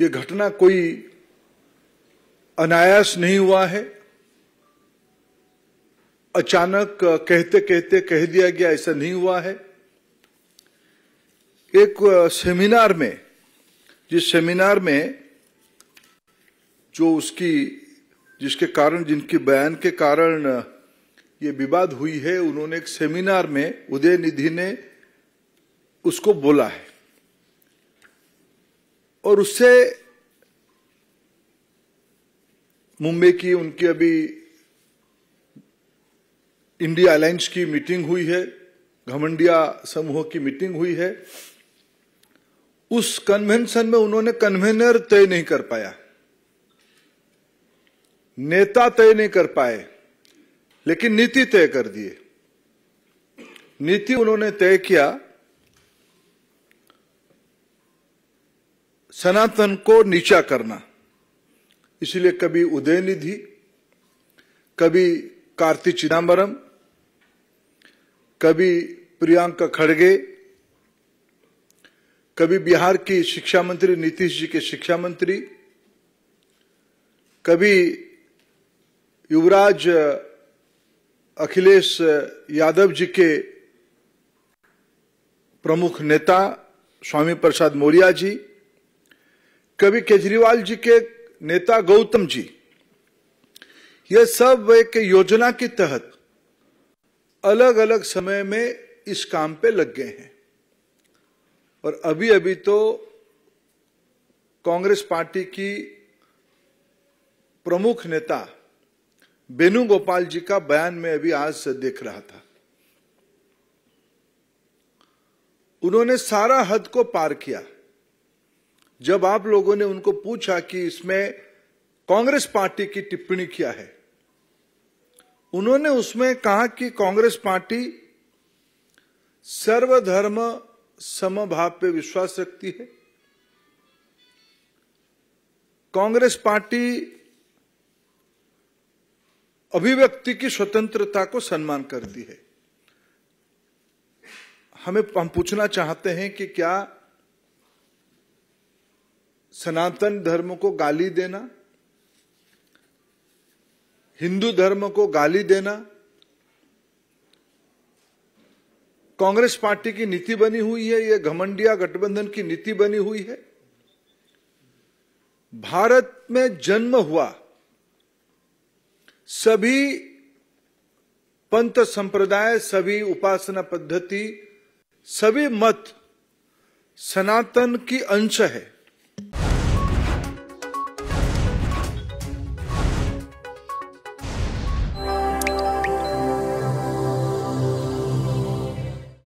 ये घटना कोई अनायास नहीं हुआ है अचानक कहते कहते कह दिया गया ऐसा नहीं हुआ है एक सेमिनार में जिस सेमिनार में जो उसकी जिसके कारण जिनकी बयान के कारण ये विवाद हुई है उन्होंने एक सेमिनार में उदय निधि ने उसको बोला है और उससे मुंबई की उनकी अभी इंडिया अलायंस की मीटिंग हुई है घमंडिया समूह की मीटिंग हुई है उस कन्वेंशन में उन्होंने कन्वेनर तय नहीं कर पाया नेता तय नहीं कर पाए लेकिन नीति तय कर दिए नीति उन्होंने तय किया सनातन को नीचा करना इसलिए कभी उदयनिधि कभी कार्तिक चिदम्बरम कभी प्रियंका खड़गे कभी बिहार की शिक्षा मंत्री नीतीश जी के शिक्षा मंत्री कभी युवराज अखिलेश यादव जी के प्रमुख नेता स्वामी प्रसाद मौर्या जी कभी केजरीवाल जी के नेता गौतम जी ये सब एक योजना के तहत अलग अलग समय में इस काम पे लग गए हैं और अभी अभी तो कांग्रेस पार्टी की प्रमुख नेता वेणुगोपाल जी का बयान में अभी आज देख रहा था उन्होंने सारा हद को पार किया जब आप लोगों ने उनको पूछा कि इसमें कांग्रेस पार्टी की टिप्पणी क्या है उन्होंने उसमें कहा कि कांग्रेस पार्टी सर्वधर्म समभाव पे विश्वास रखती है कांग्रेस पार्टी अभिव्यक्ति की स्वतंत्रता को सम्मान करती है हमें हम पूछना चाहते हैं कि क्या सनातन धर्म को गाली देना हिंदू धर्म को गाली देना कांग्रेस पार्टी की नीति बनी हुई है यह घमंडिया गठबंधन की नीति बनी हुई है भारत में जन्म हुआ सभी पंथ संप्रदाय सभी उपासना पद्धति सभी मत सनातन की अंश है